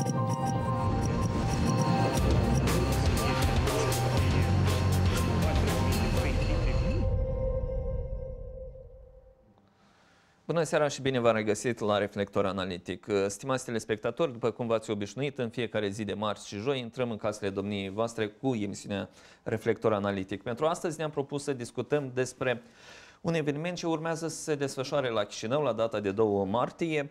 Bună seara și bine v-am regăsit la Reflector Analitic. Stimați telespectatori, după cum v-ați obișnuit, în fiecare zi de marți și joi intrăm în casele domniei voastre cu emisiunea Reflector Analitic. Pentru astăzi ne-am propus să discutăm despre un eveniment ce urmează să se desfășoare la Chișinău la data de 2 martie.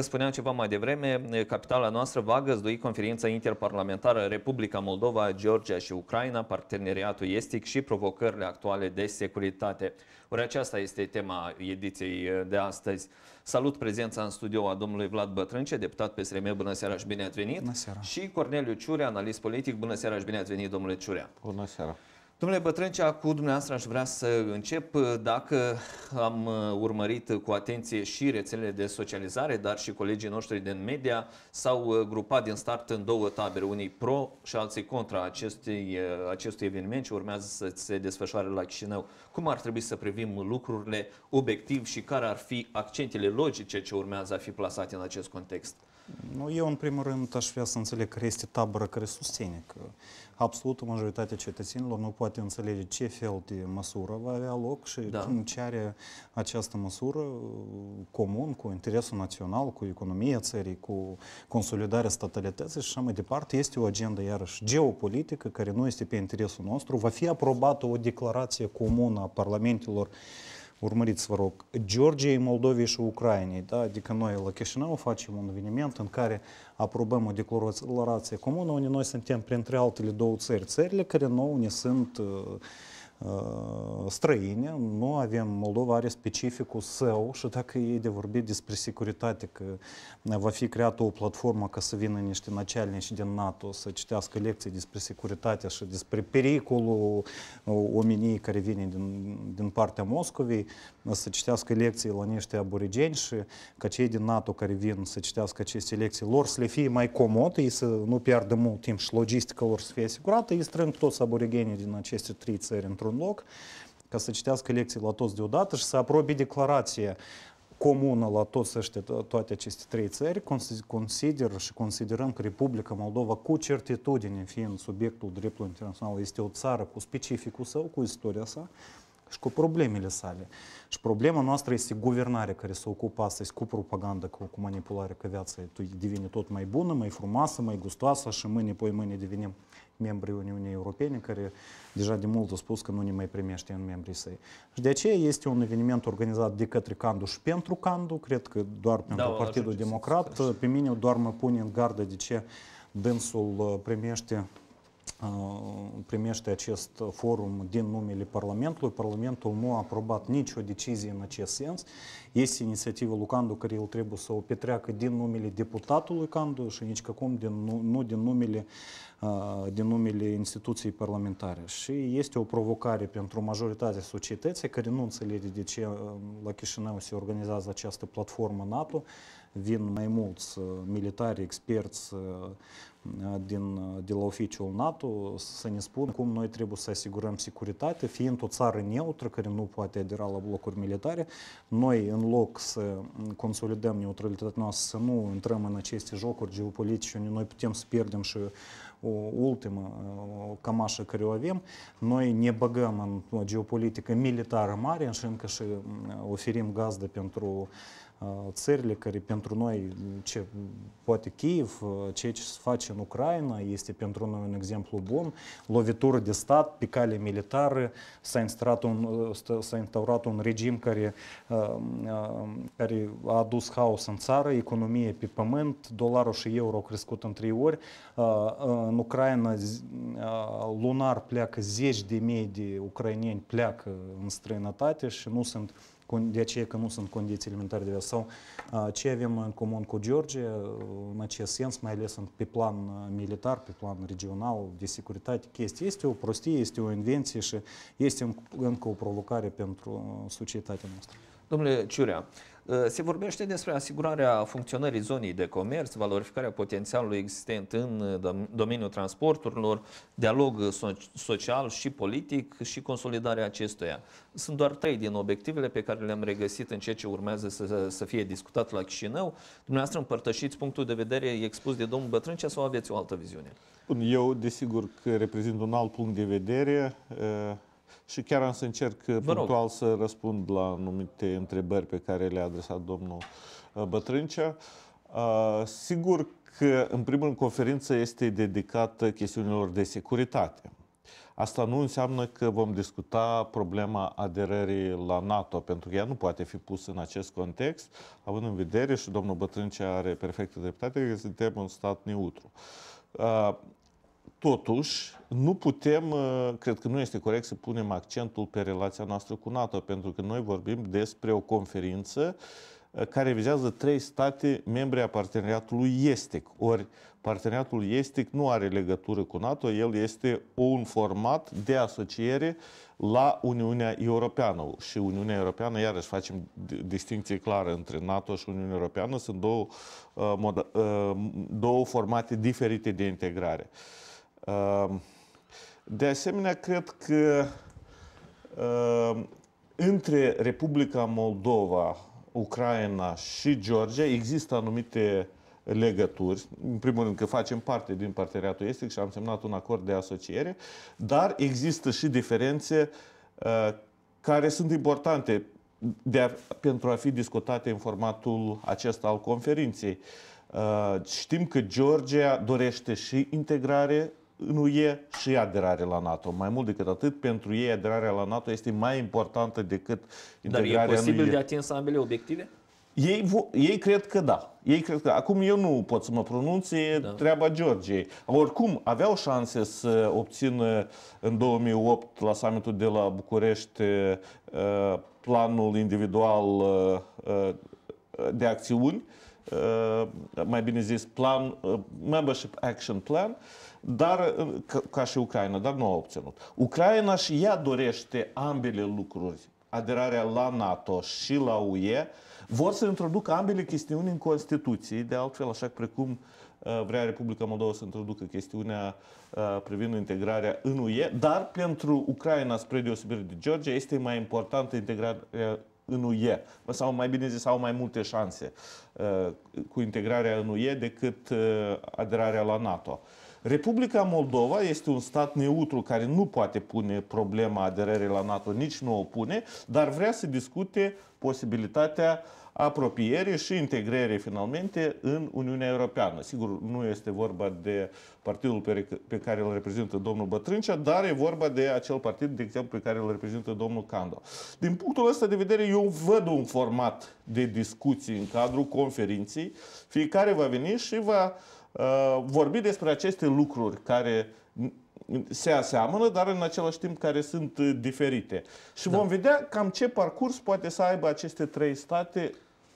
Spuneam ceva mai devreme, capitala noastră va găzdui conferința interparlamentară Republica Moldova, Georgia și Ucraina, parteneriatul estic și provocările actuale de securitate. Ori aceasta este tema ediției de astăzi. Salut prezența în studio a domnului Vlad Bătrânce, deputat PSRM. Bună seara și bine ați venit! Bună seara! Și Corneliu Ciurea, analist politic. Bună seara și bine ați venit, domnule Ciurea! Bună seara! Domnule Bătrâncea, cu dumneavoastră aș vrea să încep. Dacă am uh, urmărit cu atenție și rețelele de socializare, dar și colegii noștri din media s-au uh, grupat din start în două tabere, unii pro și alții contra acestui, uh, acestui eveniment ce urmează să se desfășoare la Chișinău. Cum ar trebui să privim lucrurile obiectiv și care ar fi accentele logice ce urmează a fi plasate în acest context? Nu, eu în primul rând aș vrea să înțeleg care este tabără care susține că absolută majoritatea cetățenilor nu poate înțelege ce fel de măsură va avea loc și da. ce are această măsură comun cu interesul național, cu economia țării, cu consolidarea statalității și așa mai departe. Este o agenda iarăși geopolitică care nu este pe interesul nostru. Va fi aprobată o declarație comună a parlamentelor uh, urmăriți, vă rog, Georgiei, Moldovei și Ucrainei. Da? Adică noi la Chișinău facem un eveniment în care aprobăm o declarație comună, unde noi suntem printre altele două țări, țările care nouă ne sunt uh, străine. Nu avem, Moldova are specificul său și dacă e de vorbit despre securitate, că va fi creată o platformă ca să vină niște начальnici din NATO să citească lecții despre securitate și despre pericolul omenii care vine din, din partea Moscovei, să citească lecții la niște aborigeni și ca cei din NATO care vin să citească aceste lecții lor să le fie mai comod, ei să nu piardă mult timp și logistica lor să fie asigurată, ei strâng toți aborigenii din aceste trei țări într-un loc ca să citească lecții la toți deodată și să aprobe declarație comună la toți ăștia, toate aceste trei țări, consider și considerăm că Republica Moldova cu certitudine, fiind subiectul dreptului internațional, este o țară cu specificul său, cu istoria sa și cu problemele sale. Și problema noastră este guvernarea care se ocupă astăzi cu propaganda, cu, cu manipularea, că viața devine tot mai bună, mai frumoasă, mai gustoasă și mâine, poi mâine devenim membrii Uniunii Europene, care deja de mult a spus că nu ne mai primește în membrii săi. Și de aceea este un eveniment organizat de către Candu și pentru Candu, cred că doar pentru da, Partidul Democrat. Pe mine doar mă pune în gardă de ce dânsul primește primește acest forum din numele Parlamentului. Parlamentul nu a aprobat nicio decizie în acest sens. Este inițiativa lui Candu care el trebuie să o petreacă din numele deputatului Candu și nici cum din, nu din numele, din numele instituției parlamentare. Și este o provocare pentru majoritatea societății care nu înțelege de ce la Chișinău se organizează această platformă NATO vin mai mulți militari, experți din, de la oficiul NATO să ne spun cum noi trebuie să asigurăm securitate, fiind o țară neutră care nu poate adera la blocuri militare, noi în loc să consolidăm neutralitatea noastră, să nu intrăm în aceste jocuri geopolitice unde noi putem să pierdem și o ultimă o cămașă care o avem, noi ne băgăm în o geopolitică militară mare și încă și oferim gazdă pentru uh, țările care pentru noi, ce, poate Kiev, ceea ce se face în Ucraina, este pentru noi un exemplu bun. Lovitură de stat, pe cale militară, s-a instaurat un, s-a instaurat un regim care, care a adus haos în țară, economie pe pământ, dolarul și euro au crescut în trei ori. În Ucraina lunar pleacă zeci de mii de ucraineni pleacă în străinătate și nu sunt de aceea că nu sunt condiții alimentare diverse. Sau ce avem în comun cu Georgia, în acest sens, mai ales pe plan militar, pe plan regional, de securitate, chestia este o prostie, este o invenție și este încă o provocare pentru societatea noastră. Domnule Ciurea, uh, Uh, se vorbește despre asigurarea funcționării zonei de comerț, valorificarea potențialului existent în uh, domeniul transporturilor, dialog uh, social și politic și consolidarea acestuia. Sunt doar trei din obiectivele pe care le-am regăsit în ceea ce urmează să, să fie discutat la Chișinău. Dumneavoastră împărtășiți punctul de vedere expus de domnul Bătrâncea sau aveți o altă viziune? Bun, eu desigur că reprezint un alt punct de vedere și chiar am să încerc punctual să răspund la anumite întrebări pe care le-a adresat domnul uh, Bătrâncea. Uh, sigur că, în primul rând, conferința este dedicată chestiunilor de securitate. Asta nu înseamnă că vom discuta problema aderării la NATO, pentru că ea nu poate fi pusă în acest context, având în vedere, și domnul Bătrâncea are perfectă dreptate, că suntem un stat neutru. Uh, totuși, nu putem, uh, cred că nu este corect să punem accentul pe relația noastră cu NATO, pentru că noi vorbim despre o conferință uh, care vizează trei state membre a parteneriatului estic. Ori parteneriatul estic nu are legătură cu NATO, el este un format de asociere la Uniunea Europeană. Și Uniunea Europeană, iarăși facem distinție clară între NATO și Uniunea Europeană, sunt două, uh, două formate diferite de integrare. Uh, de asemenea, cred că uh, între Republica Moldova, Ucraina și Georgia există anumite legături. În primul rând că facem parte din parteneriatul estic și am semnat un acord de asociere, dar există și diferențe uh, care sunt importante de a, pentru a fi discutate în formatul acesta al conferinței. Uh, știm că Georgia dorește și integrare în UE și aderare la NATO. Mai mult decât atât, pentru ei aderarea la NATO este mai importantă decât integrarea Dar e posibil de atins ambele obiective? Ei, ei cred că da. Ei cred că da. Acum eu nu pot să mă pronunț, e da. treaba Georgiei. Oricum, aveau șanse să obțină în 2008 la summitul de la București uh, planul individual uh, uh, de acțiuni, mai bine zis plan, membership action plan, uh, dar uh, ca și Ucraina, dar nu a obținut. Ucraina și ea dorește ambele lucruri, aderarea la NATO și la UE, vor să introducă ambele chestiuni în Constituție, de altfel, așa precum uh, vrea Republica Moldova să introducă chestiunea uh, privind integrarea în UE, dar pentru Ucraina, spre deosebire de Georgia, este mai importantă integrarea în UE, sau mai bine zis, au mai multe șanse cu integrarea în UE decât aderarea la NATO. Republica Moldova este un stat neutru care nu poate pune problema aderării la NATO, nici nu o pune, dar vrea să discute posibilitatea apropiere și integrării finalmente în Uniunea Europeană. Sigur, nu este vorba de partidul pe care îl reprezintă domnul Bătrâncea, dar e vorba de acel partid, de exemplu, pe care îl reprezintă domnul Cando. Din punctul ăsta de vedere, eu văd un format de discuții în cadrul conferinței. Fiecare va veni și va Uh, vorbi despre aceste lucruri care se aseamănă, dar în același timp care sunt uh, diferite. Și da. vom vedea cam ce parcurs poate să aibă aceste trei state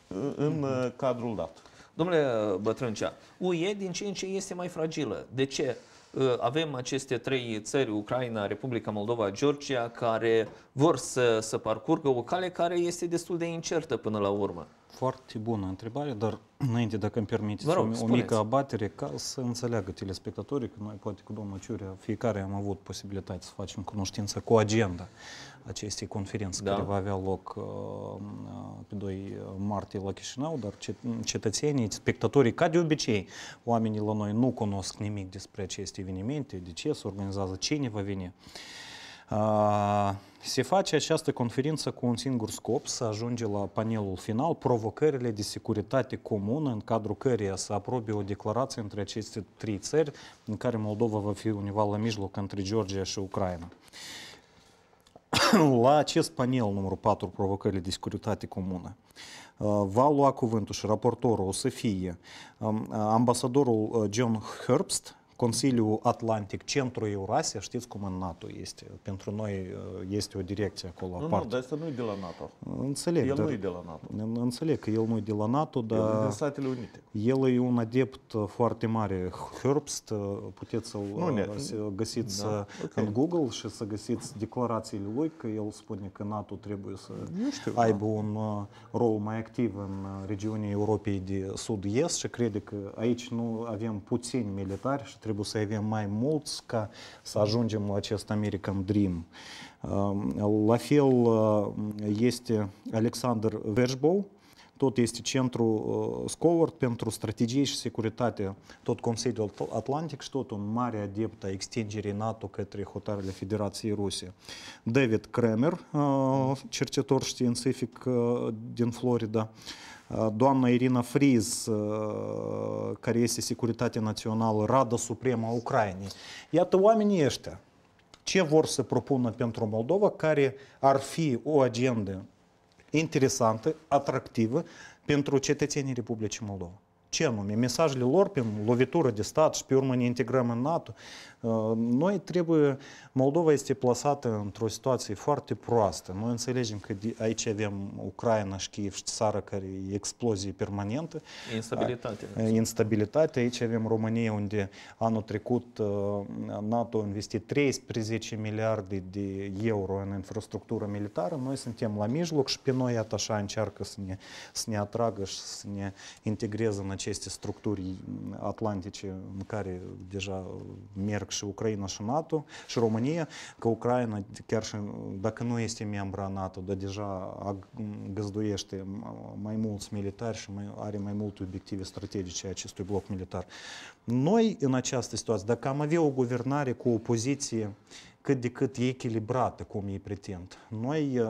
uh, în mm-hmm. cadrul dat. Domnule Bătrâncea, UE din ce în ce este mai fragilă. De ce? Avem aceste trei țări, Ucraina, Republica Moldova, Georgia, care vor să, să parcurgă o cale care este destul de incertă până la urmă. Foarte bună întrebare, dar înainte, dacă îmi permiteți, rog, o, spuneți. o mică abatere, ca să înțeleagă telespectatorii că noi, poate cu domnul Ciurea, fiecare am avut posibilitatea să facem cunoștință cu agenda acestei conferințe da. care va avea loc uh, pe 2 uh, martie la Chișinău, dar cetățenii, spectatorii, ca de obicei, oamenii la noi nu cunosc nimic despre aceste evenimente, de ce se organizează, cine va veni. Uh, se face această conferință cu un singur scop, să ajunge la panelul final, provocările de securitate comună, în cadrul căreia să aprobe o declarație între aceste trei țări, în care Moldova va fi univa la mijloc între Georgia și Ucraina. La acest panel numărul 4, provocările de securitate comună, va lua cuvântul și raportorul o să fie ambasadorul John Herbst, Consiliul Atlantic, centru Eurasia, știți cum în NATO este. Pentru noi este o direcție acolo nu, aparte. Nu, dar asta nu e de la NATO. Înțeleg. El dar, nu e de la NATO. Înțeleg că el nu e de la NATO, dar... El e din Statele Unite. El e un adept foarte mare. Herbst, puteți să-l nu, găsiți da. okay. în Google și să găsiți declarațiile lui, că el spune că NATO trebuie să știu, aibă da. un rol mai activ în regiunea Europei de Sud-Est și crede că aici nu avem puțini militari și trebuie să avem mai mulți ca să ajungem la acest American Dream. La fel uh, este Alexander Verzbow, tot este centru uh, Scoward pentru strategie și securitate, tot Consiliul Atlantic și tot un mare adept a extingerii NATO către hotarele Federației Ruse. David Kramer, uh, cercetător științific din Florida, doamna Irina Friz, care este securitatea Națională, Rada Supremă a Ucrainei. Iată oamenii ăștia. Ce vor să propună pentru Moldova care ar fi o agendă interesantă, atractivă pentru cetățenii Republicii Moldova? Ce anume? Mesajele lor prin lovitură de stat și pe urmă ne integrăm în NATO. Noi trebuie, Moldova este plasată într-o situație foarte proastă. Noi înțelegem că aici avem Ucraina și Kiev și țară care e explozie permanentă. Instabilitate. Instabilitate. Aici avem România unde anul trecut NATO a investit 13 miliarde de euro în infrastructură militară. Noi suntem la mijloc și pe noi, iată așa, încearcă să ne, să ne atragă și să ne integreze în aceste structuri atlantice în care deja merg și Ucraina și NATO și România, că Ucraina, chiar și dacă nu este membra NATO, dar deja găzduiește mai mulți militari și mai, are mai multe obiective strategice acestui bloc militar. Noi, în această situație, dacă am avea o guvernare cu o poziție cât de cât echilibrată, cum ei pretind, noi,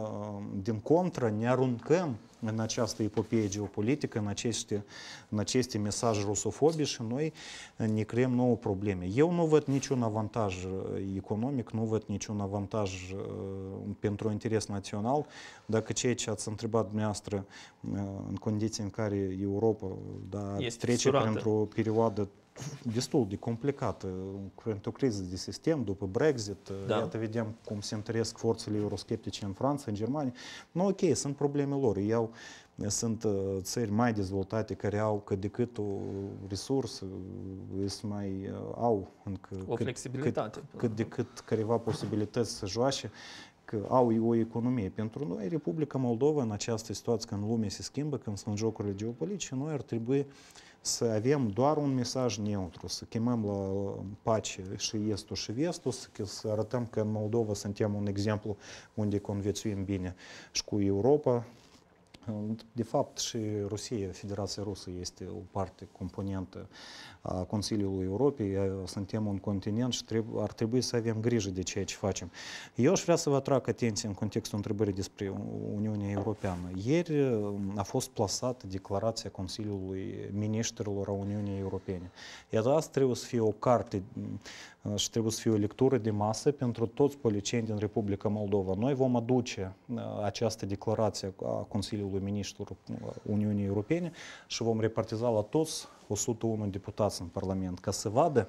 din contră, ne aruncăm în această epopie geopolitică, în aceste, în aceste mesaje rusofobe și noi ne creăm nouă probleme. Eu nu văd niciun avantaj economic, nu văd niciun avantaj uh, pentru interes național. Dacă ceea ce ați întrebat dumneavoastră uh, în condiții în care Europa da, trece printr-o perioadă destul de complicată, pentru o criză de sistem după Brexit, da. Eh, iată vedem cum se întăresc forțele eurosceptice în Franța, în Germania. Nu, ok, sunt probleme lor. Eu eh, sunt eh, țări mai dezvoltate care au cât de cât o resursă, mai au încă o cât, flexibilitate. Cât, cât de cât careva posibilități să joace, că au o economie. Pentru noi, Republica Moldova, în această situație, când lumea se schimbă, când sunt jocurile geopolitice, noi ar trebui să avem doar un mesaj neutru, să chemăm la pace și estul și vestul, să, arătăm că în Moldova suntem un exemplu unde conviețuim bine și cu Europa, de fapt, și Rusia, Federația Rusă, este o parte componentă a Consiliului Europei. Suntem un continent și trebuie, ar trebui să avem grijă de ceea ce facem. Eu aș vrea să vă atrag atenție în contextul întrebării despre Uniunea Europeană. Ieri a fost plasată declarația Consiliului Ministrilor a Uniunii Europene. Iată asta trebuie să fie o carte și trebuie să fie o lectură de masă pentru toți policieni din Republica Moldova. Noi vom aduce această declarație a Consiliului Ministrilor Uniunii Europene și vom repartiza la toți 101 deputați în Parlament ca să vadă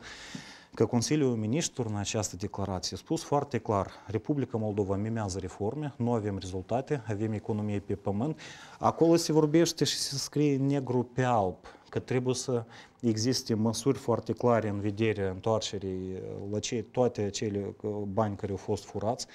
că Consiliul Ministrilor în această declarație a spus foarte clar, Republica Moldova mimează reforme, nu avem rezultate, avem economie pe pământ. Acolo se vorbește și se scrie negru pe alb că trebuie să existe măsuri foarte clare în vederea întoarcerii uh, la cei, toate acele uh, bani care au fost furați.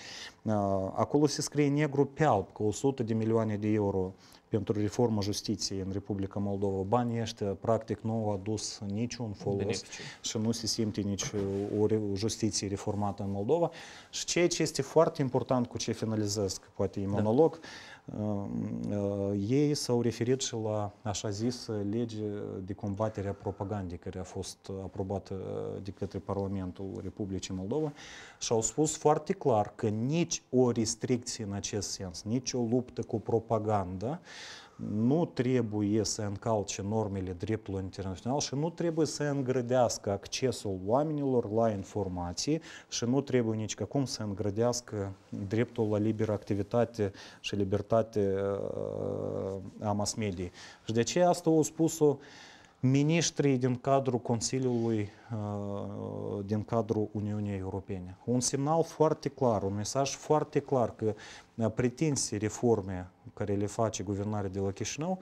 Uh, acolo se scrie negru pe alb că 100 de milioane de euro pentru reforma justiției în Republica Moldova. Banii ăștia, practic, nu au adus niciun folos și nu se simte nici o justiție reformată în Moldova. Și ceea ce este foarte important cu ce finalizez, că poate e da. monolog, da Ehm, ei s-au referit și la așa zis lege de combatere a propagandei care a fost aprobată de către Parlamentul Republicii Moldova și au spus foarte clar că nici o restricție în acest sens, nici o luptă cu propaganda nu trebuie să încalce normele dreptului internațional și nu trebuie să îngrădească accesul oamenilor la informații și nu trebuie nici că cum să îngrădească dreptul la liberă activitate și libertate uh, a mass mediei Și de ce asta o spus-o uh, ministrii din cadrul Consiliului, uh, din cadrul Uniunii Europene. Un semnal foarte clar, un mesaj foarte clar că uh, pretinse reforme care le face guvernarea de la Chișinău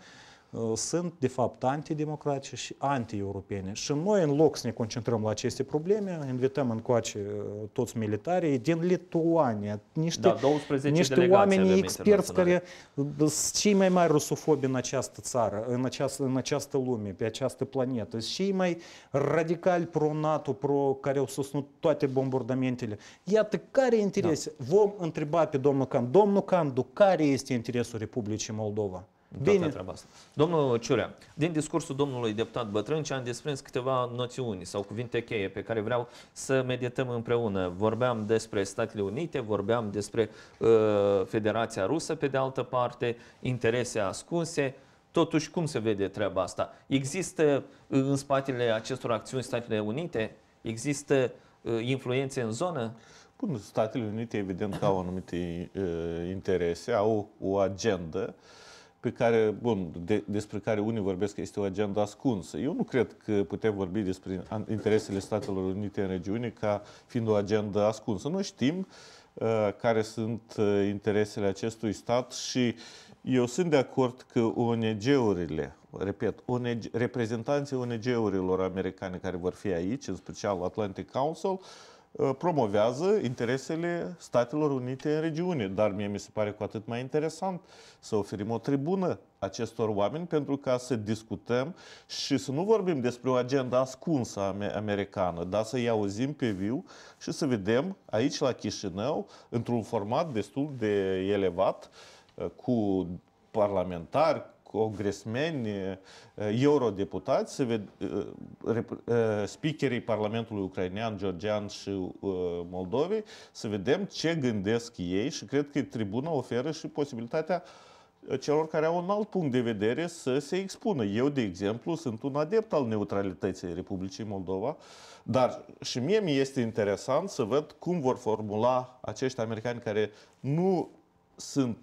Uh, sunt, de fapt, antidemocratice și anti-europene. Și noi, în loc să ne concentrăm la aceste probleme, invităm încoace uh, toți militarii din Lituania, niște, da, 12 niște oameni experți care uh, sunt cei mai mari rusofobi în această țară, în această, în această lume, pe această planetă. Sunt cei mai radicali pro-NATO, pro care au susținut toate bombardamentele. Iată, care interes? Da. Vom întreba pe domnul Candu. Domnul Candu, care este interesul Republicii Moldova? Bine. Treaba asta. Domnul Ciurea, din discursul domnului deputat Bătrân, ce am desprins câteva noțiuni sau cuvinte cheie pe care vreau să medităm împreună. Vorbeam despre Statele Unite, vorbeam despre uh, Federația Rusă, pe de altă parte, interese ascunse, Totuși, cum se vede treaba asta? Există uh, în spatele acestor acțiuni Statele Unite? Există uh, influențe în zonă? Bun, Statele Unite evident că au anumite uh, interese, au o agendă. Uh, pe care, bun, de, despre care unii vorbesc că este o agenda ascunsă. Eu nu cred că putem vorbi despre interesele Statelor Unite în regiune ca fiind o agenda ascunsă. Noi știm uh, care sunt uh, interesele acestui stat și eu sunt de acord că ONG-urile, repet, ONG, reprezentanții ONG-urilor americane care vor fi aici, în special Atlantic Council, Uh, promovează interesele Statelor Unite în regiune. Dar mie mi se pare cu atât mai interesant să oferim o tribună acestor oameni pentru ca să discutăm și să nu vorbim despre o agenda ascunsă americană, dar să-i auzim pe viu și să vedem aici la Chișinău, într-un format destul de elevat, uh, cu parlamentari, congresmeni, eh, eurodeputați, eh, eh, speakerii Parlamentului Ucrainean, Georgian și Moldovei, să vedem ce gândesc ei și cred că tribuna oferă și posibilitatea celor care au un alt punct de vedere să se expună. Eu, de exemplu, sunt un adept al neutralității Republicii Moldova, dar și mie mi este interesant să văd cum vor formula acești americani care nu sunt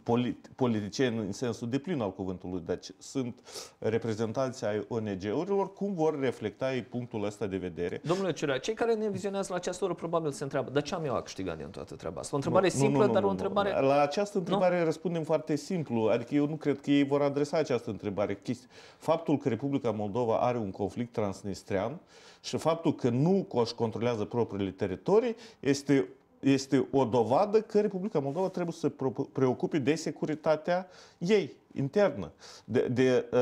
politicieni în sensul de plin al cuvântului, deci sunt reprezentanți ai ONG-urilor, cum vor reflecta ei punctul ăsta de vedere? Domnule Ciurea, cei care ne vizionează la această oră probabil se întreabă, dar ce am eu a câștigat din toată treaba asta? O întrebare nu, simplă, nu, nu, dar nu, o întrebare... La această întrebare nu? răspundem foarte simplu, adică eu nu cred că ei vor adresa această întrebare. Faptul că Republica Moldova are un conflict transnistrian și faptul că nu își controlează propriile teritorii este este o dovadă că Republica Moldova trebuie să se preocupe de securitatea ei internă, de, de uh,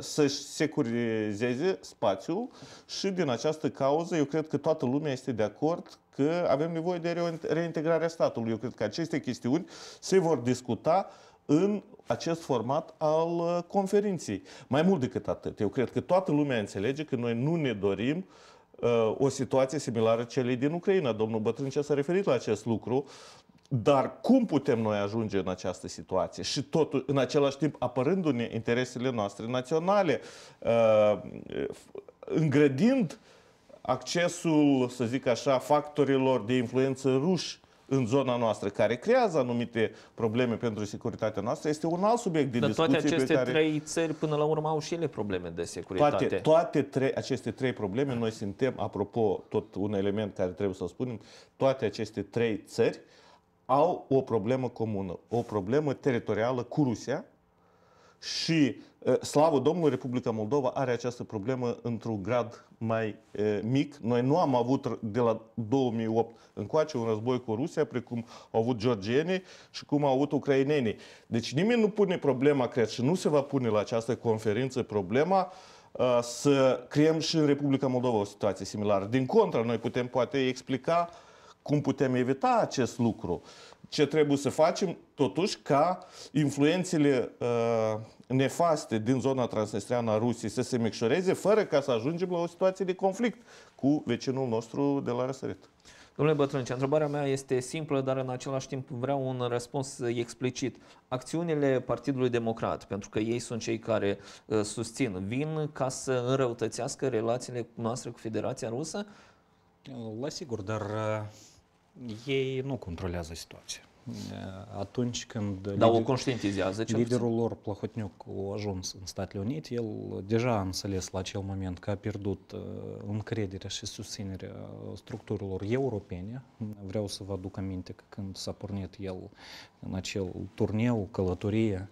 să-și securizeze spațiul și din această cauză eu cred că toată lumea este de acord că avem nevoie de reintegrarea statului. Eu cred că aceste chestiuni se vor discuta în acest format al uh, conferinței. Mai mult decât atât, eu cred că toată lumea înțelege că noi nu ne dorim uh, Uh, o situație similară celei din Ucraina. Domnul Bătrâncea s-a referit la acest lucru. Dar cum putem noi ajunge în această situație? Și totul, în același timp, apărându-ne interesele noastre naționale, uh, îngrădind accesul, să zic așa, factorilor de influență ruși în zona noastră, care creează anumite probleme pentru securitatea noastră, este un alt subiect de Dar discuție. toate aceste pe care... trei țări, până la urmă, au și ele probleme de securitate. Toate, toate trei, aceste trei probleme, noi suntem, apropo, tot un element care trebuie să spunem, toate aceste trei țări au o problemă comună, o problemă teritorială cu Rusia, și Slavă Domnului, Republica Moldova are această problemă într-un grad mai e, mic. Noi nu am avut de la 2008 încoace un război cu Rusia, precum au avut georgienii și cum au avut ucrainenii. Deci nimeni nu pune problema, cred, și nu se va pune la această conferință problema să creăm și în Republica Moldova o situație similară. Din contră, noi putem poate explica cum putem evita acest lucru ce trebuie să facem, totuși, ca influențele uh, nefaste din zona transnistreană a Rusiei să se micșoreze, fără ca să ajungem la o situație de conflict cu vecinul nostru de la răsărit. Domnule Bătrânce, întrebarea mea este simplă, dar în același timp vreau un răspuns explicit. Acțiunile Partidului Democrat, pentru că ei sunt cei care uh, susțin, vin ca să înrăutățească relațiile noastre cu Federația Rusă? La sigur, dar uh ei nu controlează situația. Atunci când da, lider, o conștientizează, liderul puțin. lor, Plahotniuc, a ajuns în Statele Unite, el deja a înțeles la acel moment că a pierdut uh, încrederea și susținerea structurilor europene. Vreau să vă aduc aminte că când s-a pornit el în acel turneu, călătorie,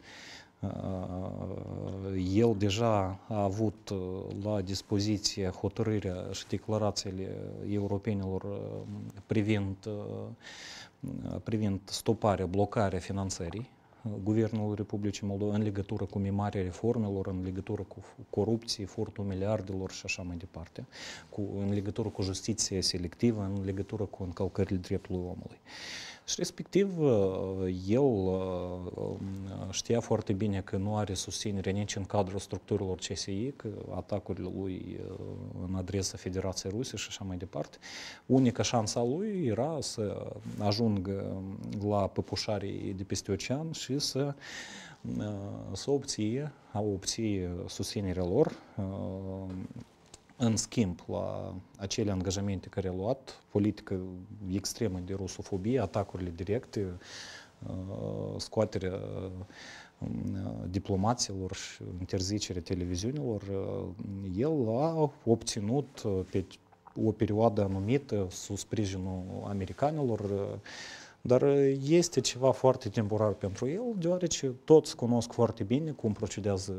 el deja a avut la dispoziție hotărârea și declarațiile europenilor privind, privind stoparea, blocarea finanțării э, Guvernul Republicii Moldova în legătură cu mimarea reformelor, în legătură cu corupție, furtul miliardelor și așa mai departe, cu, în legătură cu justiție selectivă, în legătură cu încălcările dreptului omului. Uh, și deci, respectiv, uh, el uh, um, știa foarte bine că nu are susținere nici în cadrul structurilor CSI, că atacurile lui uh, în adresa Federației Rusie și așa mai departe. Unica șansa lui era să ajungă la păpușarii de peste ocean și să să obție, a obție susținerea lor în schimb, la acele angajamente care a luat, politică extremă de rusofobie, atacurile directe, uh, scoaterea uh, diplomaților și interzicerea televiziunilor, uh, el a obținut pe o perioadă anumită sub sprijinul americanilor dar este ceva foarte temporar pentru el, deoarece toți cunosc foarte bine cum procedează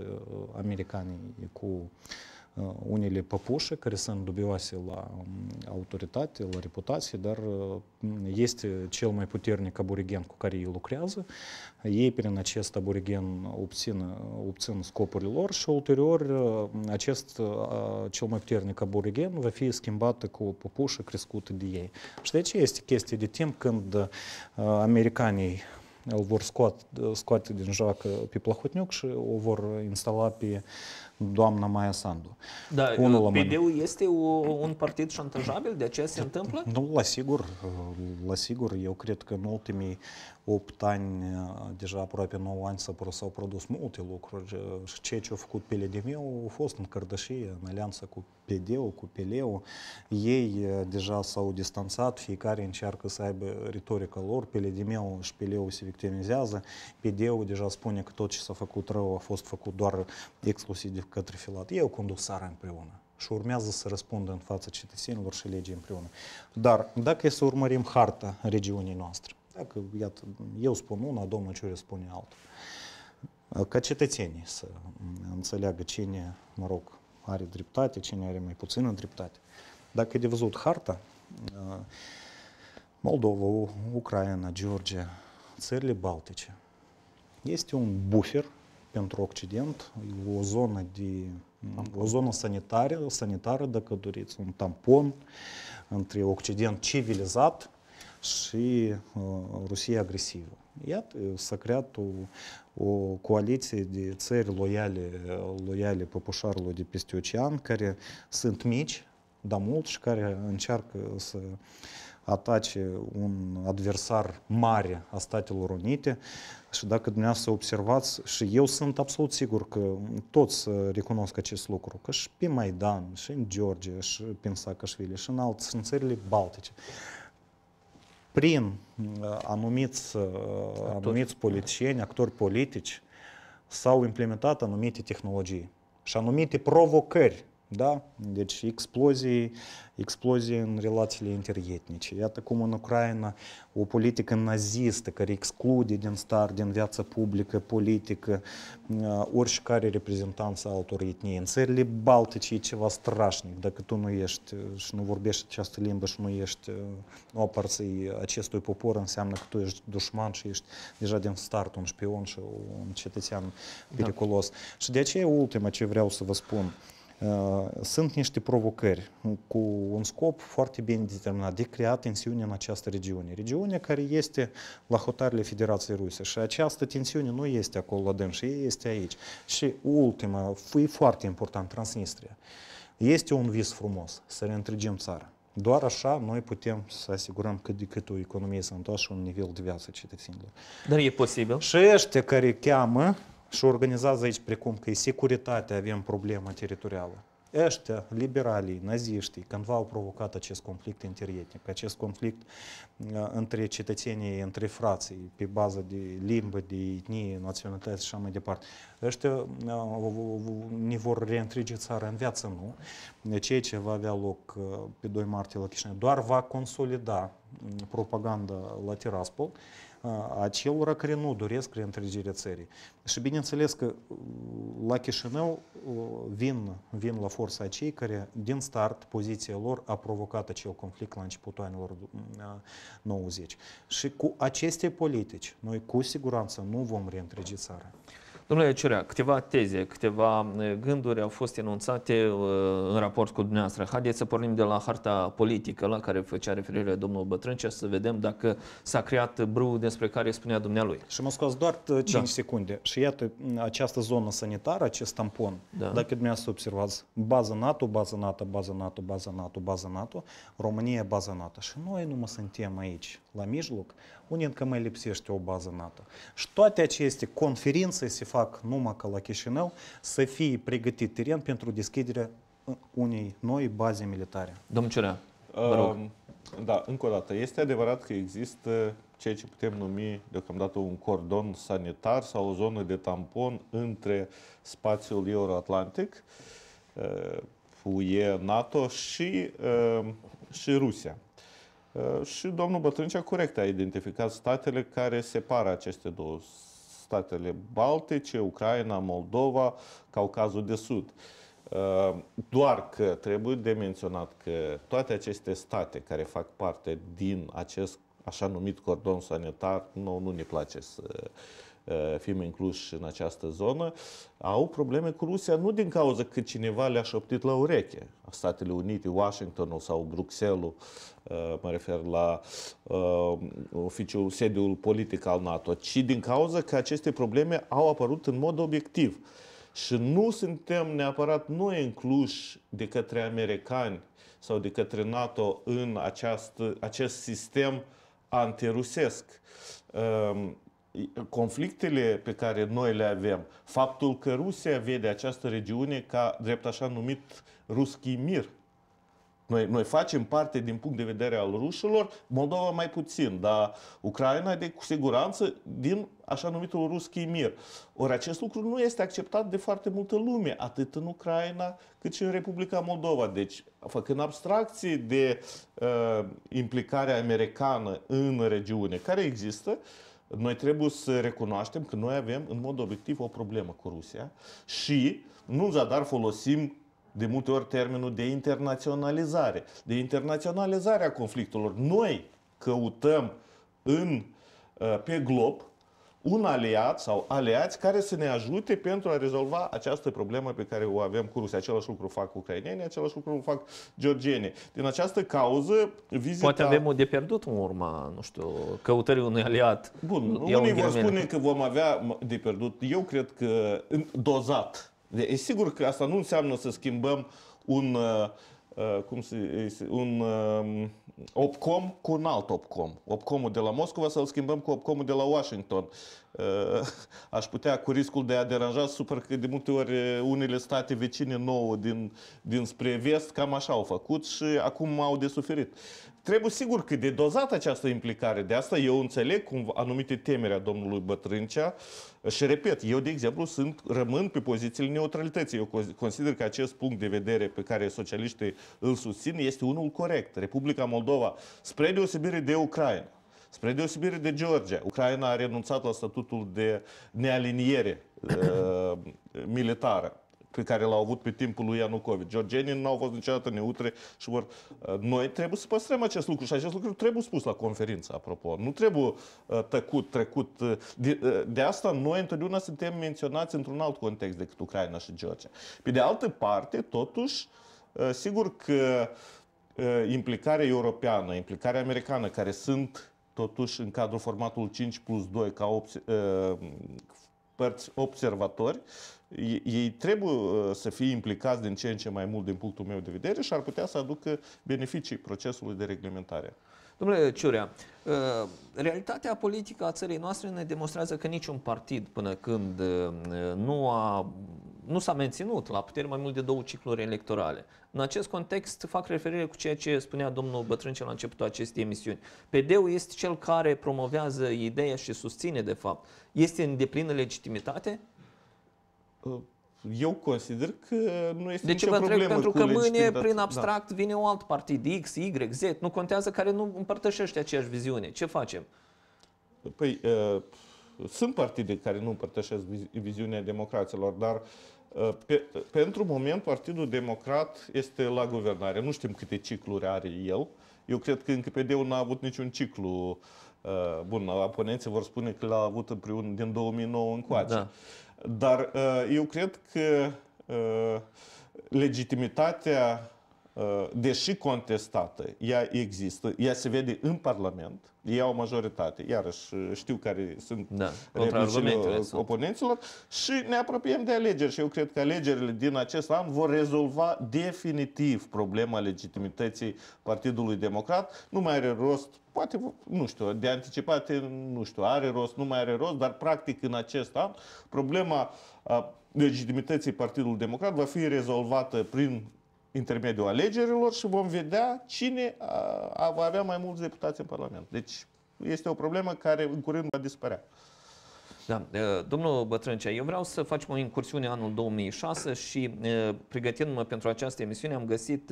americanii cu uh, unele păpușe care sunt dubioase la autoritate, la reputație, dar este cel mai puternic aborigen cu care ei lucrează. Ei, prin acest aborigen, obțin, obțin scopurile lor și ulterior acest cel mai puternic aborigen va fi schimbat cu o păpușe crescute de ei. Și de aceea este chestie de timp când americanii îl vor scoate, scoate din joacă pe Plahotniuc și o vor instala pe doamna Maia Sandu. Da, PD-ul este o, un partid șantajabil? De aceea se întâmplă? Nu, la sigur, la sigur. Eu cred că în ultimii 8 ani, deja aproape 9 ani, s-au produs multe lucruri și ceea ce a făcut pldm a fost în cărdășie, în alianță cu pd cu pl Ei deja s-au distanțat, fiecare încearcă să aibă retorica lor, PLDM-ul și pl se victimizează, pd deja spune că tot ce s-a făcut rău a fost făcut doar exclusiv de către Filat. Ei au condus țara împreună și urmează să răspundă în fața cetățenilor și legii împreună. Dar dacă e să urmărim harta regiunii noastre, dacă, iată, eu spun una, domnul Ciure spune altul. Ca cetățenii să înțeleagă cine, mă rog, are dreptate, cine are mai puțină dreptate. Dacă e de văzut harta, uh, Moldova, Ucraina, Georgia, țările Baltice, este un bufer pentru Occident, o zonă, de, o zonă sanitară, sanitară, dacă doriți, un tampon între Occident civilizat și uh, Rusia agresivă. Iată, s-a creat o, o coaliție de țări loiale, loiale păpușarului de peste ocean, care sunt mici, dar mult și care încearcă să atace un adversar mare a Statelor Unite și dacă dumneavoastră observați, și eu sunt absolut sigur că toți uh, recunosc acest lucru, că și pe Maidan, și în Georgia, și pe Saakashvili, și în alții, în țările Baltice, prin anumiți, anumiți politicieni, actori politici, s-au implementat anumite tehnologii și anumite provocări da? Deci explozii, explozii în relațiile interietnice. Iată cum în Ucraina o politică nazistă care exclude din start, din viața publică, politică, uh, care reprezentanță altor etnii. În țările baltice e ceva strașnic. Dacă tu nu ești uh, și nu vorbești această limbă și nu ești o uh, aparții acestui popor, înseamnă că tu ești dușman și ești deja din start un șpion și un cetățean da. periculos. Da. Și de aceea ultima ce vreau să vă spun. Э, sunt niște provocări cu un scop foarte bine determinat de creat tensiune în această regiune. Regiune care este la hotarele Federației Ruse și această tensiune nu este acolo la dâns, este aici. Și ultima, e foarte important, Transnistria. Este un vis frumos să reîntregim țara. Doar așa noi putem să asigurăm cât de cât o economie sănătoasă și un nivel de viață cetățenilor. Dar e posibil. Și ăștia care cheamă și organizează aici precum că e securitate, avem problemă teritorială. Ăștia, liberalii, naziștii, cândva au provocat acest conflict interietnic, acest conflict uh, între cetățenii, între frații, pe bază de limbă, de etnie, naționalități și așa mai departe. Ăștia uh, ne vor reîntrige țara în viață, nu? Ceea ce va avea loc uh, pe 2 martie la Chișinău doar va consolida propaganda la Tiraspol acel racrenu doresc reîntregirea țării. Și bineînțeles că la Chișinău vin, vin la forța acei care din start poziția lor a provocat acel conflict la începutul anilor 90. Și cu aceste politici noi cu siguranță nu vom reîntregi țara. Domnule Ciurea, câteva teze, câteva gânduri au fost enunțate în raport cu dumneavoastră. Haideți să pornim de la harta politică la care făcea referire domnul Bătrâncea să vedem dacă s-a creat brâu despre care spunea dumnealui. Și mă scos doar 5 da. secunde. Și iată, această zonă sanitară, acest tampon, da. dacă dumneavoastră observați, bază NATO, bază NATO, bază NATO, bază NATO, bază NATO, România, bază NATO. Și noi nu mă suntem aici, la mijloc, unde încă mai lipsește o bază NATO. Și toate aceste conferințe se fac numai ca la Chișinău să fie pregătit teren pentru deschiderea unei noi baze militare. Domnul Cerea, vă rog. Um, da, încă o dată, este adevărat că există ceea ce putem numi deocamdată un cordon sanitar sau o zonă de tampon între spațiul euroatlantic, uh, UE, NATO și, uh, și Rusia. Uh, și domnul Bătrâncea corect a identificat statele care separă aceste două statele Baltice, Ucraina, Moldova, Caucazul de Sud. Uh, doar că trebuie de menționat că toate aceste state care fac parte din acest așa numit cordon sanitar, nu, nu ne place să Uh, fim incluși în această zonă, au probleme cu Rusia nu din cauza că cineva le-a șoptit la ureche. Statele Unite, Washingtonul sau Bruxelles, uh, mă refer la uh, oficiul, sediul politic al NATO, ci din cauza că aceste probleme au apărut în mod obiectiv. Și nu suntem neapărat noi incluși de către americani sau de către NATO în această, acest sistem antirusesc conflictele pe care noi le avem, faptul că Rusia vede această regiune ca drept așa numit Ruski mir. Noi, noi facem parte din punct de vedere al rușilor, Moldova mai puțin, dar Ucraina de cu siguranță din așa numitul Ruski mir. Ori acest lucru nu este acceptat de foarte multă lume, atât în Ucraina cât și în Republica Moldova. Deci, făcând abstracții de uh, implicarea americană în regiune care există, uh, noi trebuie să recunoaștem că noi avem în mod obiectiv o problemă cu Rusia și nu zadar folosim de multe ori termenul de internaționalizare, de internaționalizarea conflictelor. Noi căutăm în, pe glob un aliat sau aliați care să ne ajute pentru a rezolva această problemă pe care o avem cu Rusia. Același lucru fac ucrainenii, același lucru fac georgienii. Din această cauză, vizita... Poate avem de pierdut în urma, nu știu, căutării unui aliat. Bun, Eu unii vor spune că vom avea de pierdut. Eu cred că dozat. E sigur că asta nu înseamnă să schimbăm un uh, Eh, cum se, un ehm, opcom cu un alt opcom. Opcomul de la Moscova să-l schimbăm cu opcomul de la Washington. Eh, aș putea, cu riscul de a deranja, super că de multe ori eh, unele state vecine nouă din, din spre vest, cam așa au făcut și acum au de suferit. Trebuie sigur că de dozat această implicare. De asta eu înțeleg cum anumite temeri a domnului Bătrâncea și repet, eu de exemplu sunt, rămân pe pozițiile neutralității. Eu consider că acest punct de vedere pe care socialiștii îl susțin este unul corect. Republica Moldova, spre deosebire de Ucraina, Spre deosebire de Georgia, Ucraina a renunțat la statutul de nealiniere uh, militară pe care l-au avut pe timpul lui Ianucovici. Georgenii nu au fost niciodată neutre și vor... Uh, noi trebuie să păstrăm acest lucru și acest lucru trebuie spus la conferință, apropo. Nu trebuie uh, tăcut, trecut. Uh, de, de asta noi întotdeauna suntem menționați într-un alt context decât Ucraina și Georgia. Pe de altă parte, totuși, sigur că implicarea europeană, implicarea americană, care sunt totuși în cadrul formatul 5 plus 2 ca obs- părți observatori, ei trebuie uh, să fie implicați din ce în ce mai mult din punctul meu de vedere și ar putea să aducă beneficii procesului de reglementare. Domnule Ciurea, uh, realitatea politică a țării noastre ne demonstrează că niciun partid până când uh, nu, a, nu s-a menținut la putere mai mult de două cicluri electorale. În acest context fac referire cu ceea ce spunea domnul Bătrânce la începutul acestei emisiuni. PD-ul este cel care promovează ideea și susține, de fapt. Este în deplină legitimitate? Uh, eu consider că nu este deci nicio vă problemă pentru că mâine, prin da. abstract, da. vine un alt partid, X, Y, Z, nu contează care nu împărtășește aceeași viziune. Ce facem? Păi, uh, sunt partide care nu împărtășesc viziunea democraților, dar uh, pe, pentru moment Partidul Democrat este la guvernare. Nu știm câte cicluri are el. Eu cred că încă PD-ul n-a avut niciun ciclu uh, Uh, bun, aponenții vor spune că l-a avut împreună din 2009 încoace. Da. Dar uh, eu cred că uh, legitimitatea Э, deși contestată, ea există, ea se vede în Parlament, ea o majoritate. Iarăși uh, știu care sunt da, uh, oponenților și ne apropiem de alegeri și eu cred că alegerile din acest an vor rezolva definitiv problema legitimității Partidului Democrat. Nu mai are rost, poate, nu știu, de anticipate, nu știu, are rost, nu mai are rost, dar practic în acest an problema uh, legitimității Partidului Democrat va fi rezolvată prin intermediul alegerilor și vom vedea cine a, a, va avea mai mulți deputați în Parlament. Deci este o problemă care în curând va dispărea. Da. Domnul Bătrâncea, eu vreau să facem o incursiune anul 2006 și pregătindu-mă pentru această emisiune am găsit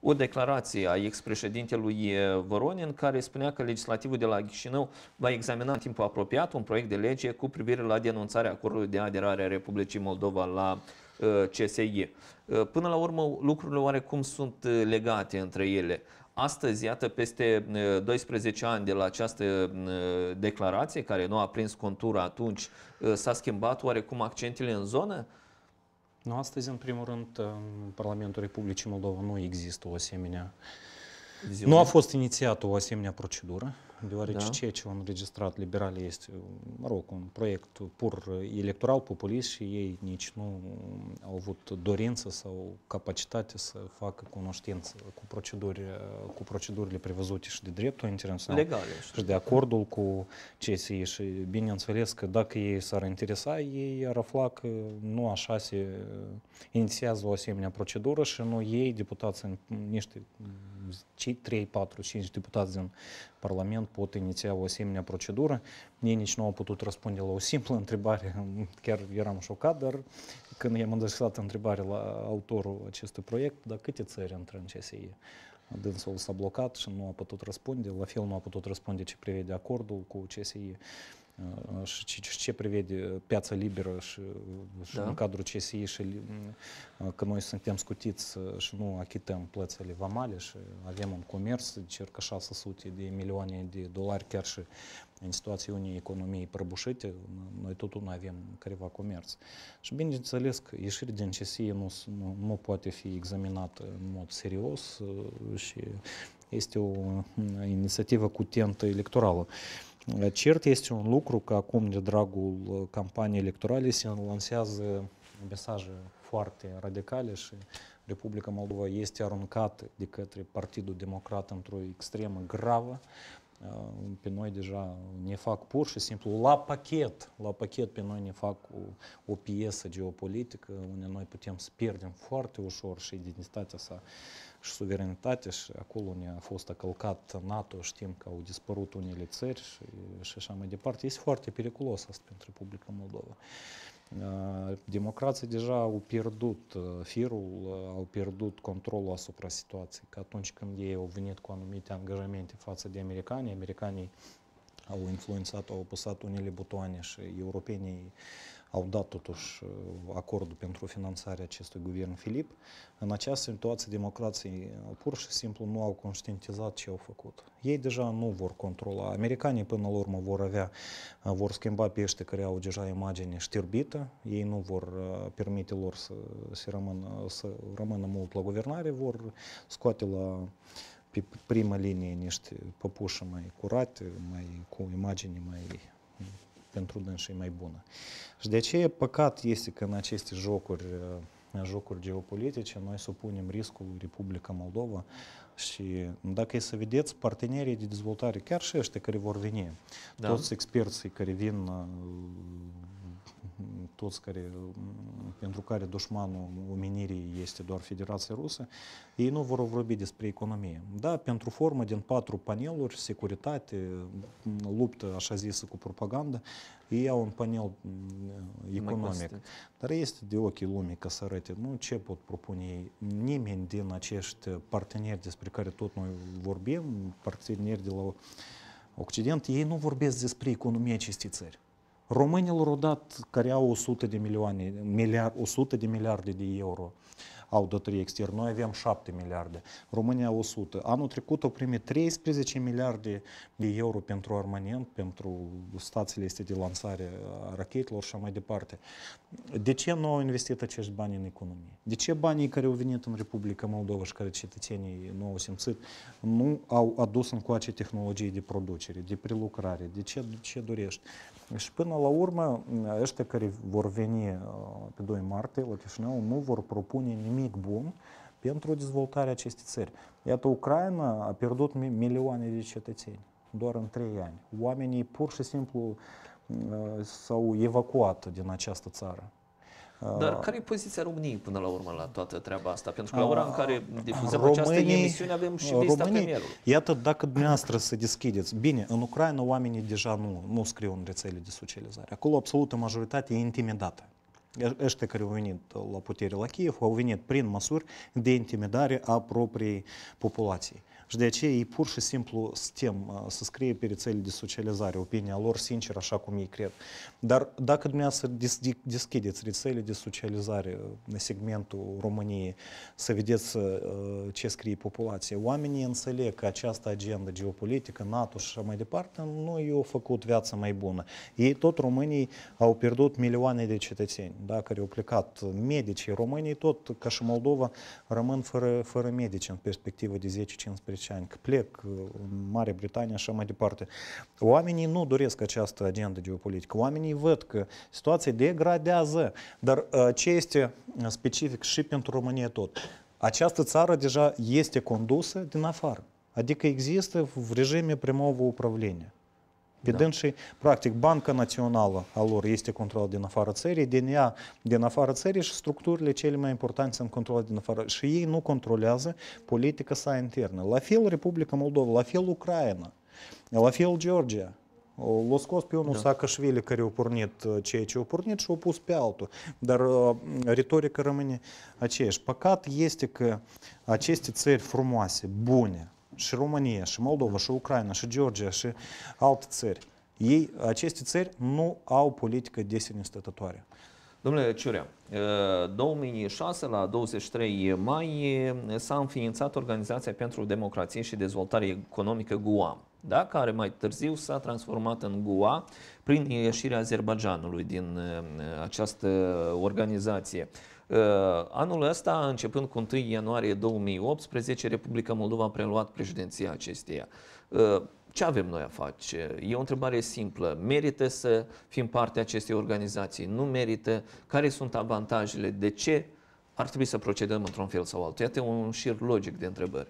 o declarație a ex-președintelui Voronin care spunea că legislativul de la Chișinău va examina în timpul apropiat un proiect de lege cu privire la denunțarea acordului de aderare a Republicii Moldova la Uh, CSI. Uh, până la urmă, lucrurile oarecum sunt uh, legate între ele. Astăzi, iată, peste 12 ani de la această declarație, care nu a prins contura atunci, s-a schimbat oarecum accentele în zonă? Nu, astăzi, în primul rând, în Parlamentul Republicii Moldova nu există o asemenea... Ziua. Nu a fost inițiată o asemenea procedură deoarece da? ceea ce au înregistrat liberale este, mă rog, un proiect pur electoral, populist și ei nici nu au avut dorință sau capacitate să facă cunoștință cu, proceduri, cu procedurile prevăzute și de dreptul internațional Legale, și de acordul cu CSI și bineînțeles că dacă ei s-ar interesa, ei ar afla că nu așa se inițiază o asemenea procedură și nu ei, deputați niște 3, 4, 5 deputați din Parlament pot iniția o asemenea procedură. Ei nici nu au putut răspunde la o simplă întrebare, chiar eram șocat, dar când i-am adresat întrebare la autorul acestui proiect, dar câte țări intră în CSI? Dânsul s-a blocat și nu a putut răspunde, la fel nu a putut răspunde ce prevede acordul cu CSI și ce privede piața liberă și, și da. în cadrul CSI și că noi suntem scutiți și nu achităm plățile vamale și avem un comerț de circa 600 de milioane de dolari chiar și în situația unei economii prăbușite, noi totul nu avem careva comerț. Și bineînțeles că ieșirea din CSI nu, nu, nu poate fi examinată în mod serios și este o inițiativă tentă electorală. Uh, Cert este un lucru că acum, de dragul uh, campaniei electorale, se lansează mesaje foarte radicale și Republica Moldova este aruncată de către Partidul Democrat într-o extremă gravă. Uh, pe noi deja ne fac pur și simplu la pachet, la pachet pe noi ne fac o, o piesă geopolitică unde noi putem să pierdem foarte ușor și identitatea sa și suveranitate și acolo ne-a fost acălcat NATO, știm că au dispărut unele țări și, și așa mai departe. Este foarte periculos asta pentru Republica Moldova. Democrații deja au pierdut firul, au pierdut controlul asupra situației, că atunci când ei au venit cu anumite angajamente față de americani, americanii au influențat, au apăsat unele butoane și europenii uh, au dat totuși uh, acordul pentru finanțarea acestui guvern Filip. În această situație, democrații pur și simplu nu au conștientizat ce au făcut. Ei deja nu vor controla. Americanii până la urmă vor avea, uh, vor schimba pește care au deja imagine știrbită. Ei nu vor uh, permite lor să, să, rămână, să rămână mult la guvernare, vor scoate la pe prima linie niște păpușe mai curate, mai, cu imagini mai pentru și mai bună. Și de aceea păcat este că în aceste jocuri, uh, jocuri geopolitice, noi supunem riscul Republica Moldova și dacă e să vedeți, partenerii de dezvoltare, chiar și ăștia care vor veni, da. toți experții care vin uh, toți care, pentru care dușmanul omenirii este doar Federația Rusă, ei nu vor vorbi despre economie. Da, pentru formă din patru paneluri, securitate, luptă, așa zisă, cu propaganda, ei au un panel mm, economic. Dar este de ochii lumii ca să arăte. nu ce pot propune ei. Nimeni din acești parteneri despre care tot noi vorbim, parteneri de la Occident, ei nu vorbesc despre economia acestei țări. Românilor au dat, care au 100 de milioane, miliard, 100 de miliarde de euro au datorii externe. Noi avem 7 miliarde, România 100. Anul trecut au primit 13 miliarde de euro pentru armament, pentru stațiile este de lansare a rachetelor și mai departe. De ce nu au investit acești bani în economie? De ce banii care au venit în Republica Moldova și care cetățenii nu au simțit, nu au adus coace tehnologii de producere, de prelucrare? De ce, de ce dorești? Și până la urmă, ăștia care vor veni uh, pe 2 martie la Chișinău nu vor propune nimic bun pentru dezvoltarea acestei țări. Iată, Ucraina a pierdut milioane de cetățeni doar în 3 ani. Oamenii pur și simplu uh, s-au evacuat din această țară. Dar ah. care e poziția României până la urmă la toată treaba asta? Pentru că la ah, ora în care difuzăm Românii, această emisiune avem și vizita ah, premierului. Iată, dacă dumneavoastră se deschideți, bine, în Ucraina oamenii deja nu, nu scriu în rețele de socializare. Acolo absolută majoritate e intimidată ăștia care au venit la putere la Kiev, au venit prin măsuri de intimidare a propriei populației. Și de aceea ei pur și simplu stem să scrie pe rețele de socializare opinia lor sincer, așa cum ei cred. Dar dacă dumneavoastră deschideți rețele de socializare în segmentul României, să vedeți ce scrie populația, oamenii înțeleg că această agendă geopolitică, NATO și așa mai departe, nu i au făcut viața mai bună. Ei tot românii au pierdut milioane de cetățeni da, care au plecat, medicii românii, tot ca și Moldova, rămân fără, fără medici în perspectivă de 10-15 ani, că plec în Marea Britanie așa mai departe. Oamenii nu doresc această agendă geopolitică, oamenii văd că situația degradează, dar ce este specific și pentru România tot, această țară deja este condusă din afară. Adică există в режиме прямого управления. Pe da. și, practic, Banca Națională a lor este control din afara țării, din ea, din afara țării și structurile cele mai importante sunt controlate din afara Și ei nu controlează politica sa internă. La fel Republica Moldova, la fel Ucraina, la fel Georgia. L-a scos pe unul da. Saakashvili care a pornit ceea ce a pornit și a pus pe altul. Dar uh, retorica rămâne aceeași. Păcat este că aceste țări frumoase, bune, și România, și Moldova, și Ucraina, și Georgia, și alte țări. Ei, aceste țări nu au politică de sine stătătoare. Domnule Ciurea, 2006 uh, la 23 mai uh, s-a înființat Organizația pentru Democrație și Dezvoltare Economică GUAM, da? care mai târziu s-a transformat în GUA prin ieșirea Azerbaidjanului din uh, această organizație. Uh, anul ăsta, începând cu 1 ianuarie 2018, Republica Moldova a preluat președinția acesteia. Uh, ce avem noi a face? E o întrebare simplă. Merită să fim parte a acestei organizații? Nu merită? Care sunt avantajele? De ce ar trebui să procedăm într-un fel sau altul? Iată un șir logic de întrebări.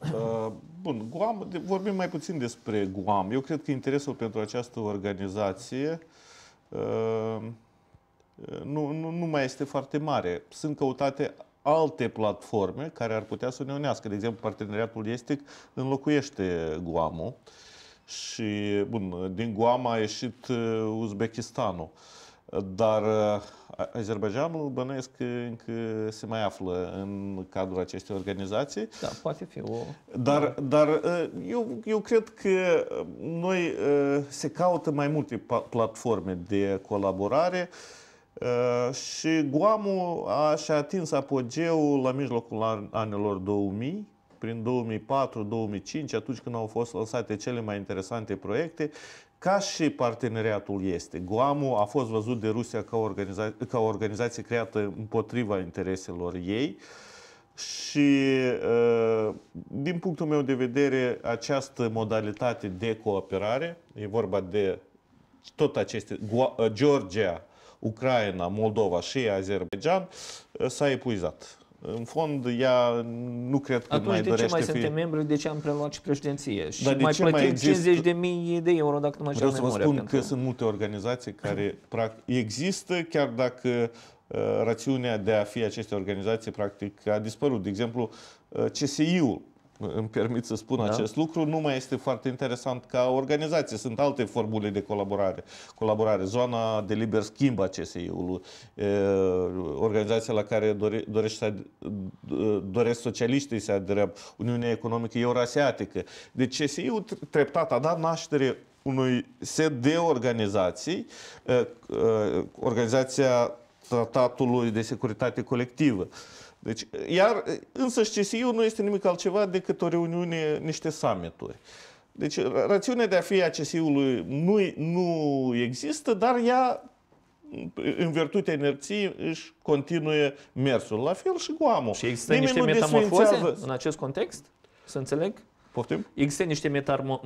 Uh, bun, Guam, vorbim mai puțin despre Guam. Eu cred că interesul pentru această organizație nu, nu, nu mai este foarte mare. Sunt căutate alte platforme care ar putea să ne unească. De exemplu, parteneriatul estic înlocuiește Guamu și, bun, din Guam a ieșit uh, Uzbekistanul. Dar uh, Azerbaijanul bănuiesc că încă se mai află în cadrul acestei organizații. Da, poate fi o... Dar, dar uh, eu, eu cred că noi se caută mai multe platforme de colaborare. Uh, și Guamul a, și atins apogeul la mijlocul anilor 2000, prin 2004-2005, atunci când au fost lansate cele mai interesante proiecte, ca și parteneriatul este. Guamul a fost văzut de Rusia ca, organiza- ca organizație creată împotriva intereselor ei și, uh, din punctul meu de vedere, această modalitate de cooperare, e vorba de tot aceste, uh, Georgia, Ucraina, Moldova și Azerbaijan, uh, s-a epuizat. În fond, ea nu cred că Atunci, mai de ce mai fi... suntem membri, de ce am preluat și președinție? Și Dar mai plătim mai exist... 50 de mii de euro, dacă nu mai Vreau să vă spun pentru... că sunt multe organizații care practic, există, chiar dacă uh, rațiunea de a fi aceste organizații practic a dispărut. De exemplu, uh, CSI-ul îmi permit să spun da. acest lucru, nu mai este foarte interesant ca organizație. Sunt alte formule de colaborare. colaborare. Zona de liber schimb a CSI-ului, organizația la care dore, dorește, doresc socialiștii să aderăm, Uniunea Economică Eurasiatică. Deci CSI-ul treptat a dat naștere unui set de organizații, organizația Tratatului de Securitate Colectivă, deci, iar însă CSIU nu este nimic altceva decât o reuniune, niște summituri. Deci rațiunea de a fi a csi ului nu, nu există, dar ea în virtutea inerției își continuă mersul. La fel și amul. Și există Nimeni niște metamorfoze în acest context? Să înțeleg? Poftim? Există niște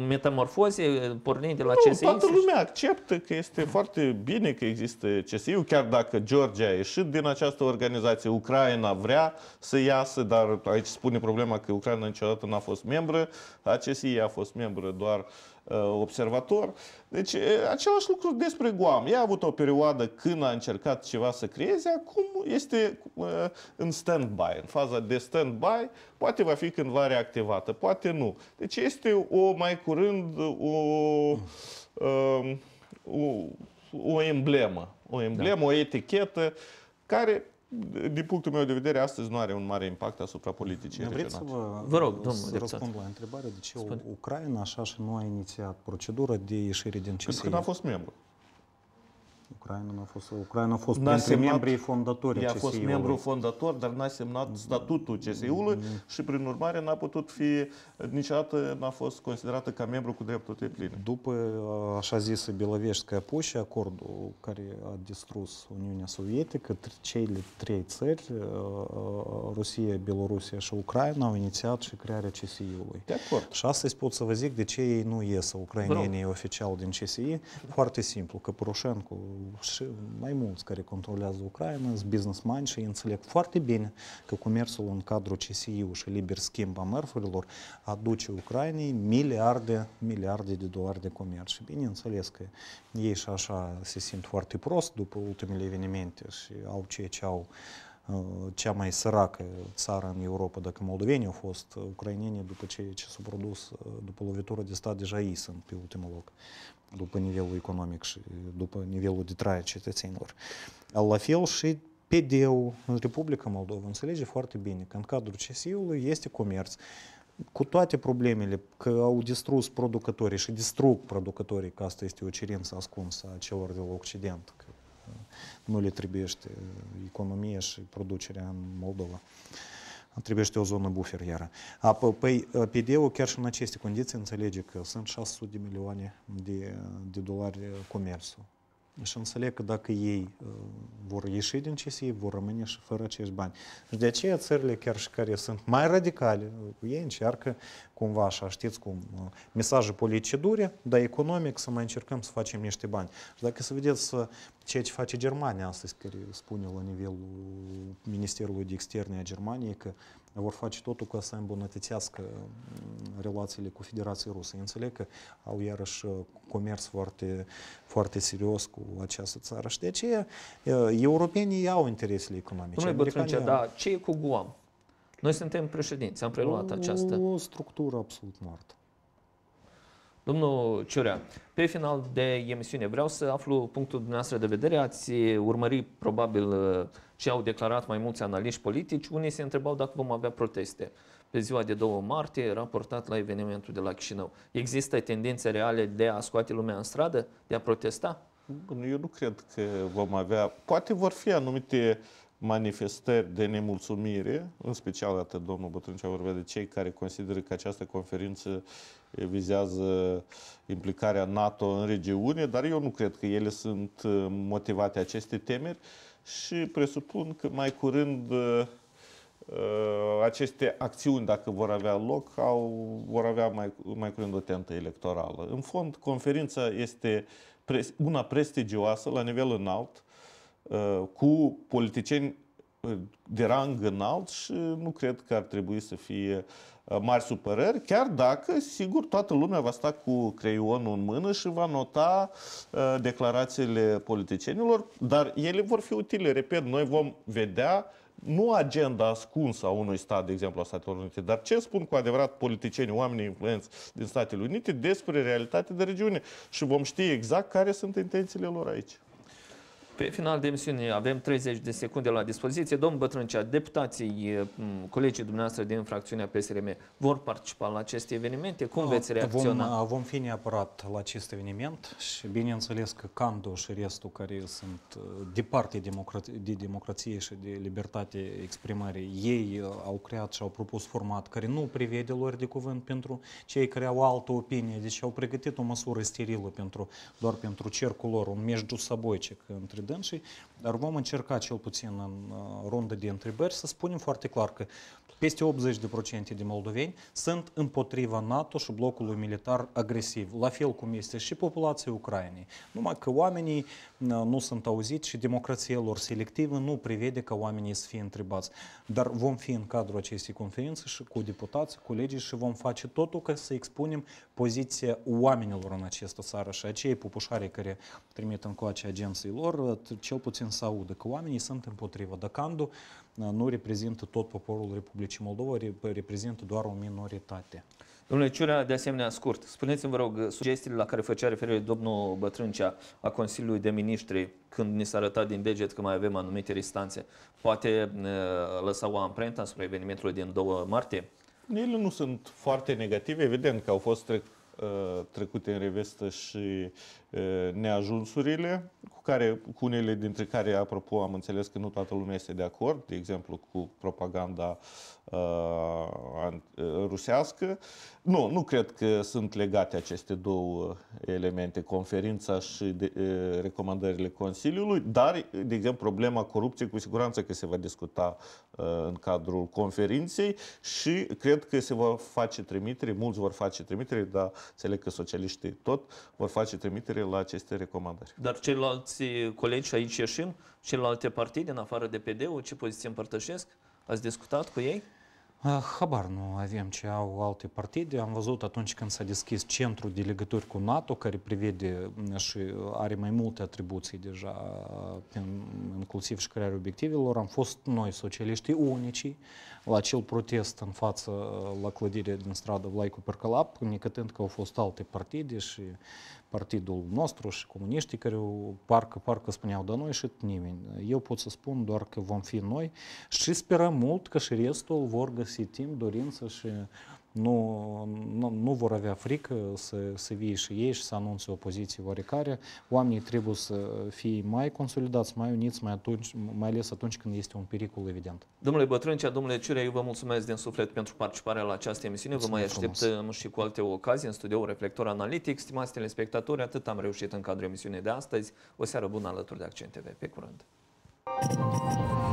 metamorfoze eh, pornind de la nu, CSI? toată lumea acceptă că este foarte bine că există csi chiar dacă Georgia a ieșit din această organizație, Ucraina vrea să iasă, dar aici spune problema că Ucraina niciodată n-a fost membră, a CSI a fost membră doar uh, Uh, observator. Deci, uh, același lucru despre Guam. Ea a avut o perioadă când a încercat ceva să creeze, acum este uh, în stand-by, în faza de stand-by, poate va fi cândva reactivată, poate nu. Deci este o, mai curând, o, um, o, o emblemă, o emblemă, da. o etichetă care din punctul meu de vedere, astăzi nu are un mare impact asupra politicii Vreți regionale. să vă, vă rog, domnul să răspund la întrebare de deci ce Spune. Ucraina așa și nu a inițiat procedura de ieșire din CSI? Pentru că n-a fost membru. Ucraina n-a fost, Ucraina a fost n-a printre semnat, membrii fondatori a fost membru fondator, dar n-a semnat statutul CSI-ului mm-hmm. și prin urmare n-a putut fi, niciodată n-a fost considerată ca membru cu drepturi de pline. După uh, așa zisă Bieloveștică Poșe, acordul care a distrus Uniunea Sovietică, cele trei țări, uh, uh, Rusia, Belorusia și Ucraina, au inițiat și crearea CSI-ului. De acord. Și astăzi pot să vă zic de ce ei nu ies ucrainenii oficial din CSI. Foarte simplu, că Poroșencu și mai mulți care controlează Ucraina, sunt businessmani și înțeleg foarte bine că comerțul în cadrul CSIU și liber schimb a mărfurilor aduce Ucrainei miliarde, miliarde de dolari de comerț. Și bineînțeles că ei și așa se simt foarte prost după ultimele evenimente și au ceea ce au cea mai săracă țară în Europa, dacă moldovenii au fost ucraineni după ce, ce s-au produs, după lovitură de stat, deja ei sunt pe ultimul loc după nivelul economic și după nivelul de trai cetățenilor. La fel și PD-ul în Republica Moldova înțelege foarte bine că în cadrul CSI-ului este comerț cu toate problemele că au distrus producătorii și distrug producătorii, că asta este o cerință ascunsă a celor de la Occident, că nu le trebuie economie și producerea în Moldova trebuie o zonă buffer iară. A, pe, păi, ă, PD-ul chiar și în aceste condiții înțelege că sunt 600 de milioane de, de dolari ă, comerțul. Și înțeleg că dacă ei vor ieși din CSI, vor rămâne și fără acești bani. Și de aceea țările chiar și care sunt mai radicale, ei încearcă cumva așa, știți cum, mesaje politice dure, dar economic să mai încercăm să facem niște bani. Și dacă să vedeți ceea ce face Germania astăzi, care spune la nivelul Ministerului de Externe a Germaniei că vor face totul ca să îmbunătățească relațiile cu Federația Rusă. Înțeleg că au iarăși comerț foarte, foarte serios cu această țară și de aceea europenii au interesele economice. Domnule Bătrânce, dar ce e cu Guam? Noi suntem președinți, am preluat această... O structură absolut moartă. Domnul Ciurea, pe final de emisiune vreau să aflu punctul dumneavoastră de vedere. Ați urmări probabil uh, ce au declarat mai mulți analiști politici. Unii se întrebau dacă vom avea proteste. Pe ziua de 2 martie, raportat la evenimentul de la Chișinău. Există tendințe reale de a scoate lumea în stradă, de a protesta? eu nu cred că vom avea. Poate vor fi anumite uh, manifestări de nemulțumire, în special atât domnul Bătrâncea vorbea de cei care consideră că această conferință vizează implicarea NATO în regiune, dar eu nu cred că ele sunt uh, motivate aceste temeri și presupun că mai curând uh, uh, aceste acțiuni, dacă vor avea loc, au, vor avea mai, mai curând o tentă electorală. În fond, conferința este una prestigioasă la nivel înalt, Uh, cu politicieni uh, de rang înalt și nu cred că ar trebui să fie uh, mari supărări, chiar dacă, sigur, toată lumea va sta cu creionul în mână și va nota uh, declarațiile politicienilor, dar ele vor fi utile. Repet, noi vom vedea nu agenda ascunsă a unui stat, de exemplu, a Statelor Unite, dar ce spun cu adevărat politicienii, oamenii influenți din Statele Unite despre realitatea de regiune și vom ști exact care sunt intențiile lor aici. Pe final de emisiune avem 30 de secunde la dispoziție. Domnul Bătrâncea, deputații, colegii dumneavoastră din fracțiunea PSRM vor participa la aceste evenimente? Cum no, veți reacționa? Vom, vom fi neapărat la acest eveniment și bineînțeles că Cando și restul care sunt uh, departe de democrație și de libertate exprimării, ei uh, au creat și au propus format care nu privede lor de cuvânt pentru cei care au altă opinie, deci au pregătit o măsură sterilă pentru, doar pentru cercul lor, un mejdu saboicic între dânsii, dar vom încerca cel puțin în uh, rundă de întrebări să spunem foarte clar că peste 80% de moldoveni sunt împotriva NATO și blocului militar agresiv, la fel cum este și populația Ucrainei. Numai că oamenii uh, nu sunt auziți și democrația lor selectivă nu prevede ca oamenii să fie întrebați. Dar vom fi în cadrul acestei conferințe și cu deputați, colegii și vom face totul ca să expunem poziția oamenilor în această țară și acei pupușare care trimit coace agenții lor, uh, cel puțin să audă că oamenii sunt împotriva. Dacă nu reprezintă tot poporul Republicii Moldova, reprezintă doar o minoritate. Domnule Ciurea, de asemenea, scurt, spuneți-mi, vă rog, sugestiile la care făcea referire domnul Bătrâncea a Consiliului de Ministri, când ni s-a arătat din deget că mai avem anumite restanțe. poate lăsa o amprentă asupra evenimentului din 2 martie? Ele nu sunt foarte negative, evident că au fost ă, trecute în revistă și neajunsurile, cu, care, cu unele dintre care, apropo, am înțeles că nu toată lumea este de acord, de exemplu cu propaganda uh, rusească. Nu, nu cred că sunt legate aceste două elemente, conferința și de, uh, recomandările Consiliului, dar, de exemplu, problema corupției cu siguranță că se va discuta uh, în cadrul conferinței și cred că se va face trimitere, mulți vor face trimitere, dar înțeleg că socialiștii tot vor face trimitere adere la aceste recomandări. Dar ceilalți colegi, aici ieșim, celelalte partide, în afară de PD-ul, ce poziție împărtășesc? Ați discutat cu ei? Ah, habar nu avem ce au alte partide. Am văzut atunci când s-a deschis centru de legături cu NATO, care prevede mm, și are mai multe atribuții deja, mm, inclusiv și crearea obiectivelor. Am fost noi, socialiștii unici, la acel protest în față la clădirea din stradă Vlaicu Percalap, nicătând că au fost alte partide și partidul nostru și comuniștii care parcă, parcă spuneau, dar noi și nimeni. Eu pot să spun doar că vom fi noi și sperăm mult că și restul vor găsi timp, dorință și nu, nu, nu vor avea frică să, să vie și ei și să anunțe o poziție oarecare. Oamenii trebuie să fie mai consolidați, mai uniți, mai, atunci, mai ales atunci când este un pericol evident. Domnule Bătrâncea, domnule Ciurea, eu vă mulțumesc din suflet pentru participarea la această emisiune. Vă mai așteptăm uh, și cu alte ocazii în studioul Reflector Analitic. Stimați telespectatori, atât am reușit în cadrul emisiunii de astăzi. O seară bună alături de Accent TV. Pe curând! Thank you.